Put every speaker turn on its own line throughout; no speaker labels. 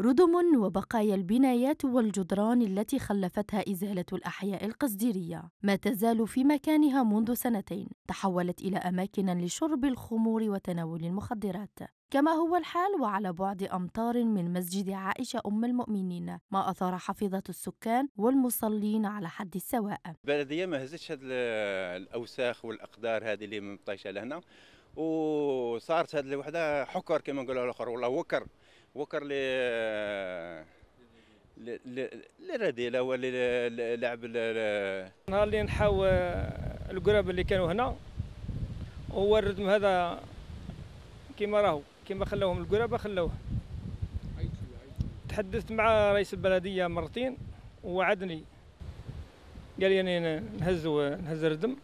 ردم وبقايا البنايات والجدران التي خلفتها إزالة الأحياء القصديرية ما تزال في مكانها منذ سنتين تحولت إلى أماكن لشرب الخمور وتناول المخدرات كما هو الحال وعلى بعد أمتار من مسجد عائشة أم المؤمنين ما أثار حفيظة السكان والمصلين على حد السواء
البلدية ما هزتش هذه الأوساخ والأقدار هذه اللي مطيشة لهنا وصارت هذه الوحدة حكر كما نقولوا الآخر والله وكر وكر لي للرذيله وللعب نهار
اللي نحاو القراب اللي كانوا هنا هو الردم هذا كيما راهو كيما خلاوهم القرابه خلاوه تحدثت مع رئيس البلديه مرتين ووعدني قال لي يعني نهز نهز الردم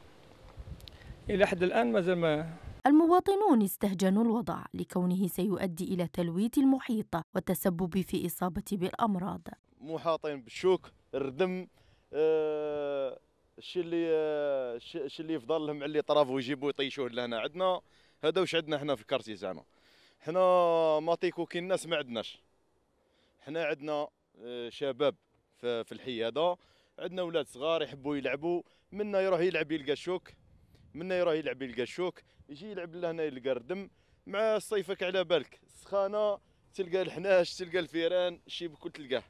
الى حد الان مازال ما
المواطنون استهجنوا الوضع لكونه سيؤدي إلى تلويث المحيط والتسبب في إصابة بالأمراض
محاطين بالشوك الردم أه الشيء اللي آه، الشيء اللي يفضل لهم على طرافو يجيبوا يطيشوه لهنا عندنا هذا واش عندنا هنا في الكارتي زعما حنا ماطيكو كي الناس ما عندناش حنا عندنا آه، شباب في الحي هذا عندنا ولاد صغار يحبوا يلعبوا منا يروح يلعب يلقى الشوك من يروح يلعب يلقى الشوك يجي يلعب لهنا يلقى الردم مع صيفك على بالك السخانه تلقى الحناش تلقى الفيران بكل تلقاه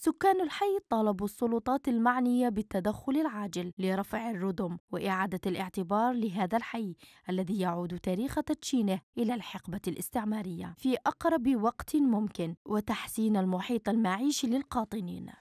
سكان الحي طالبوا السلطات المعنية بالتدخل العاجل لرفع الردم وإعادة الاعتبار لهذا الحي الذي يعود تاريخ تدشينه إلى الحقبة الاستعمارية في أقرب وقت ممكن وتحسين المحيط المعيشي للقاطنين